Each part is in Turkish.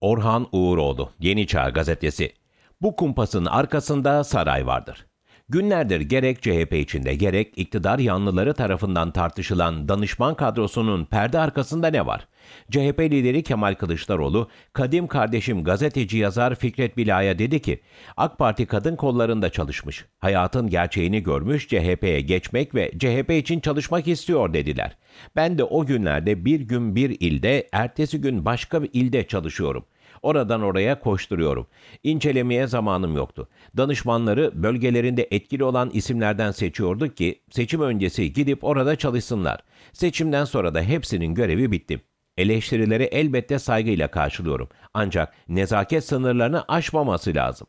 Orhan Uğuroğlu, Yeni Çağ Gazetesi. Bu kumpasın arkasında saray vardır. Günlerdir gerek CHP içinde gerek iktidar yanlıları tarafından tartışılan danışman kadrosunun perde arkasında ne var? CHP lideri Kemal Kılıçdaroğlu, kadim kardeşim gazeteci yazar Fikret Bila'ya dedi ki, AK Parti kadın kollarında çalışmış, hayatın gerçeğini görmüş CHP'ye geçmek ve CHP için çalışmak istiyor dediler. Ben de o günlerde bir gün bir ilde, ertesi gün başka bir ilde çalışıyorum.'' Oradan oraya koşturuyorum. İncelemeye zamanım yoktu. Danışmanları bölgelerinde etkili olan isimlerden seçiyorduk ki seçim öncesi gidip orada çalışsınlar. Seçimden sonra da hepsinin görevi bitti. Eleştirileri elbette saygıyla karşılıyorum. Ancak nezaket sınırlarını aşmaması lazım.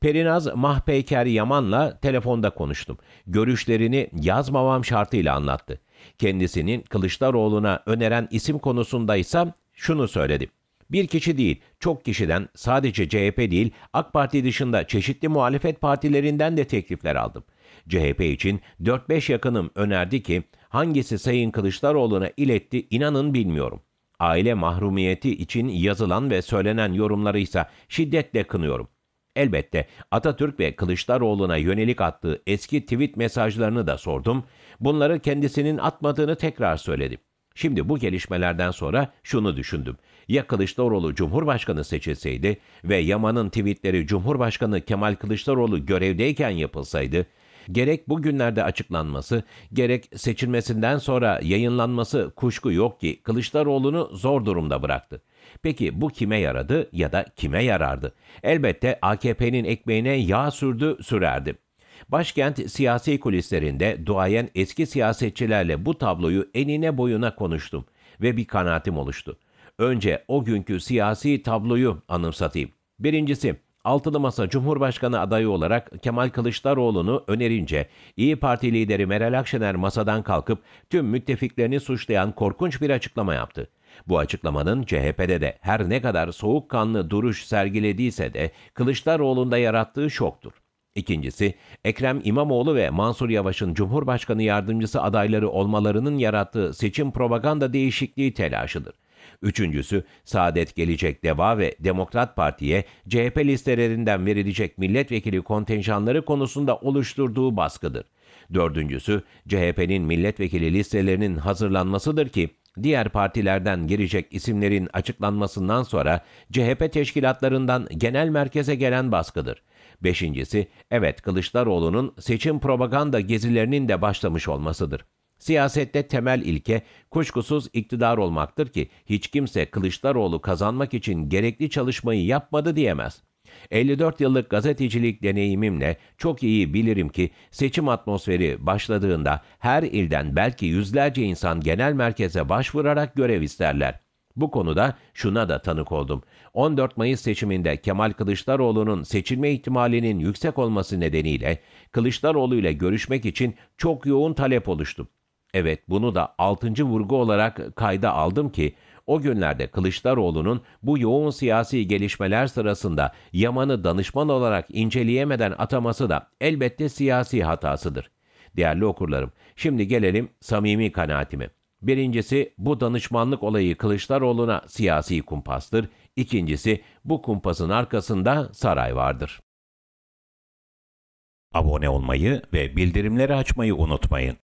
Perinaz Mahpeyker Yaman'la telefonda konuştum. Görüşlerini yazmamam şartıyla anlattı. Kendisinin Kılıçdaroğlu'na öneren isim konusunda ise şunu söyledi. Bir kişi değil, çok kişiden sadece CHP değil, AK Parti dışında çeşitli muhalefet partilerinden de teklifler aldım. CHP için 4-5 yakınım önerdi ki hangisi Sayın Kılıçdaroğlu'na iletti inanın bilmiyorum. Aile mahrumiyeti için yazılan ve söylenen yorumları ise şiddetle kınıyorum. Elbette Atatürk ve Kılıçdaroğlu'na yönelik attığı eski tweet mesajlarını da sordum. Bunları kendisinin atmadığını tekrar söyledim. Şimdi bu gelişmelerden sonra şunu düşündüm. Ya Kılıçdaroğlu Cumhurbaşkanı seçilseydi ve Yaman'ın tweetleri Cumhurbaşkanı Kemal Kılıçdaroğlu görevdeyken yapılsaydı, gerek bugünlerde açıklanması, gerek seçilmesinden sonra yayınlanması kuşku yok ki Kılıçdaroğlu'nu zor durumda bıraktı. Peki bu kime yaradı ya da kime yarardı? Elbette AKP'nin ekmeğine yağ sürdü sürerdi. Başkent siyasi kulislerinde duayen eski siyasetçilerle bu tabloyu enine boyuna konuştum ve bir kanaatim oluştu. Önce o günkü siyasi tabloyu anımsatayım. Birincisi, Altılı Masa Cumhurbaşkanı adayı olarak Kemal Kılıçdaroğlu'nu önerince İyi Parti lideri Meral Akşener masadan kalkıp tüm müttefiklerini suçlayan korkunç bir açıklama yaptı. Bu açıklamanın CHP'de de her ne kadar soğukkanlı duruş sergilediyse de Kılıçdaroğlu'nda yarattığı şoktur. İkincisi, Ekrem İmamoğlu ve Mansur Yavaş'ın Cumhurbaşkanı yardımcısı adayları olmalarının yarattığı seçim propaganda değişikliği telaşıdır. Üçüncüsü, Saadet Gelecek Deva ve Demokrat Parti'ye CHP listelerinden verilecek milletvekili kontenjanları konusunda oluşturduğu baskıdır. Dördüncüsü, CHP'nin milletvekili listelerinin hazırlanmasıdır ki, diğer partilerden girecek isimlerin açıklanmasından sonra CHP teşkilatlarından genel merkeze gelen baskıdır. Beşincisi, evet Kılıçdaroğlu'nun seçim propaganda gezilerinin de başlamış olmasıdır. Siyasette temel ilke kuşkusuz iktidar olmaktır ki hiç kimse Kılıçdaroğlu kazanmak için gerekli çalışmayı yapmadı diyemez. 54 yıllık gazetecilik deneyimimle çok iyi bilirim ki seçim atmosferi başladığında her ilden belki yüzlerce insan genel merkeze başvurarak görev isterler. Bu konuda şuna da tanık oldum. 14 Mayıs seçiminde Kemal Kılıçdaroğlu'nun seçilme ihtimalinin yüksek olması nedeniyle Kılıçdaroğlu ile görüşmek için çok yoğun talep oluştu. Evet bunu da 6. vurgu olarak kayda aldım ki o günlerde Kılıçdaroğlu'nun bu yoğun siyasi gelişmeler sırasında Yaman'ı danışman olarak inceleyemeden ataması da elbette siyasi hatasıdır. Değerli okurlarım, şimdi gelelim samimi kanaatime. Birincisi bu danışmanlık olayı Kılıçdaroğlu'na siyasi kumpastır. İkincisi bu kumpasın arkasında saray vardır. Abone olmayı ve bildirimleri açmayı unutmayın.